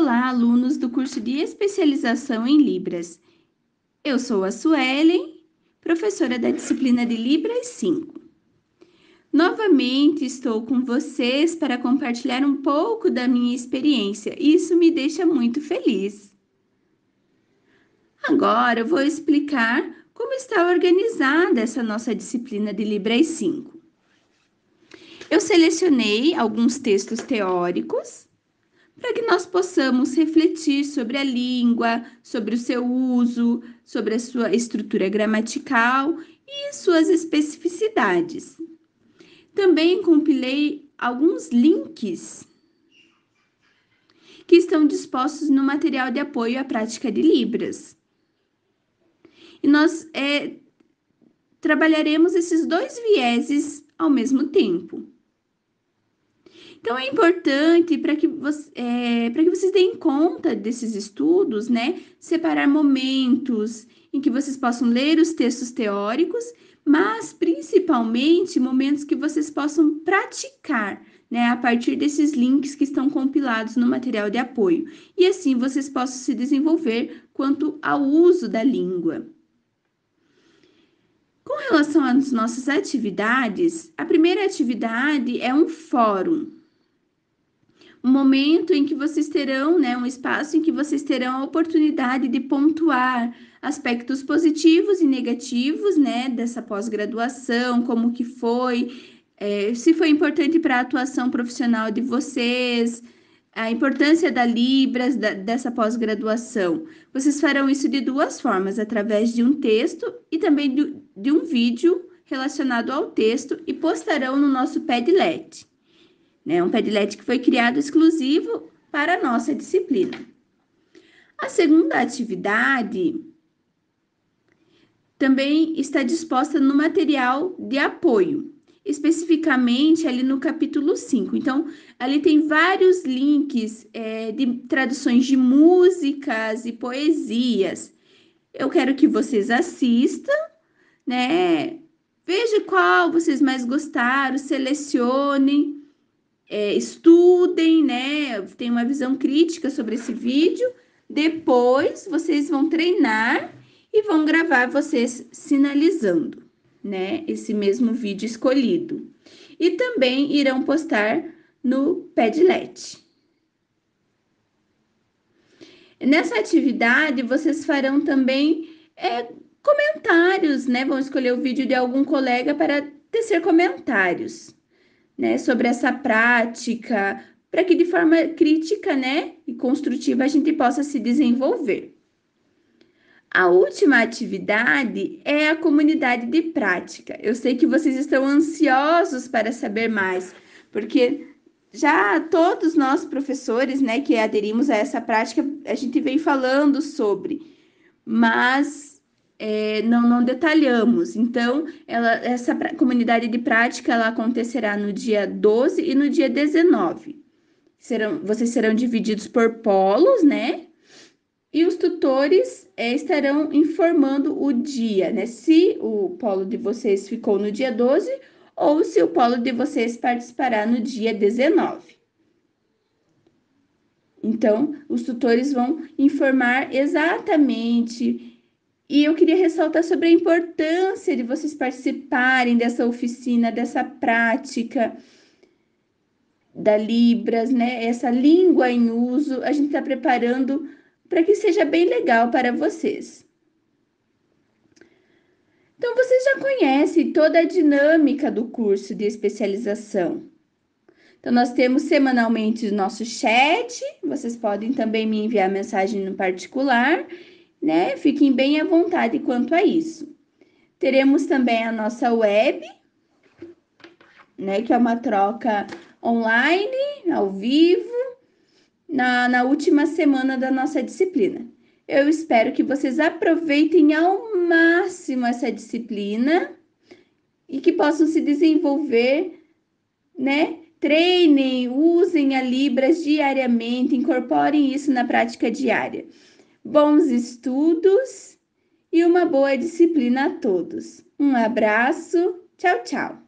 Olá, alunos do curso de especialização em Libras. Eu sou a Suelen, professora da disciplina de Libras 5. Novamente estou com vocês para compartilhar um pouco da minha experiência. Isso me deixa muito feliz. Agora eu vou explicar como está organizada essa nossa disciplina de Libras 5. Eu selecionei alguns textos teóricos para que nós possamos refletir sobre a língua, sobre o seu uso, sobre a sua estrutura gramatical e suas especificidades. Também compilei alguns links que estão dispostos no material de apoio à prática de Libras. E nós é, trabalharemos esses dois vieses ao mesmo tempo. Então é importante para que, você, é, que vocês deem conta desses estudos, né? Separar momentos em que vocês possam ler os textos teóricos, mas principalmente momentos que vocês possam praticar, né? A partir desses links que estão compilados no material de apoio. E assim vocês possam se desenvolver quanto ao uso da língua. Com relação às nossas atividades, a primeira atividade é um fórum, um momento em que vocês terão, né, um espaço em que vocês terão a oportunidade de pontuar aspectos positivos e negativos, né, dessa pós-graduação, como que foi, é, se foi importante para a atuação profissional de vocês, a importância da Libras, da, dessa pós-graduação. Vocês farão isso de duas formas, através de um texto e também de, de um vídeo relacionado ao texto e postarão no nosso Padlet né? Um Padlet que foi criado exclusivo para a nossa disciplina. A segunda atividade também está disposta no material de apoio, especificamente ali no capítulo 5. Então, ali tem vários links é, de traduções de músicas e poesias. Eu quero que vocês assistam, né? Veja qual vocês mais gostaram, selecionem é, estudem, né? Tenham uma visão crítica sobre esse vídeo. Depois vocês vão treinar e vão gravar vocês sinalizando, né? Esse mesmo vídeo escolhido. E também irão postar no Padlet. Nessa atividade, vocês farão também é, comentários, né? Vão escolher o vídeo de algum colega para tecer comentários né, sobre essa prática, para que de forma crítica né, e construtiva a gente possa se desenvolver. A última atividade é a comunidade de prática. Eu sei que vocês estão ansiosos para saber mais, porque já todos nós professores, né, que aderimos a essa prática, a gente vem falando sobre, mas é, não, não, detalhamos. Então, ela, essa comunidade de prática ela acontecerá no dia 12 e no dia 19. Serão, vocês serão divididos por polos, né? E os tutores é, estarão informando o dia, né? Se o polo de vocês ficou no dia 12 ou se o polo de vocês participará no dia 19. Então, os tutores vão informar exatamente e eu queria ressaltar sobre a importância de vocês participarem dessa oficina, dessa prática da Libras, né? Essa língua em uso, a gente está preparando para que seja bem legal para vocês. Então, vocês já conhecem toda a dinâmica do curso de especialização. Então, nós temos semanalmente o nosso chat, vocês podem também me enviar mensagem no particular né? Fiquem bem à vontade quanto a isso. Teremos também a nossa web, né? Que é uma troca online, ao vivo, na, na última semana da nossa disciplina. Eu espero que vocês aproveitem ao máximo essa disciplina e que possam se desenvolver, né? Treinem, usem a Libras diariamente, incorporem isso na prática diária bons estudos e uma boa disciplina a todos. Um abraço, tchau, tchau!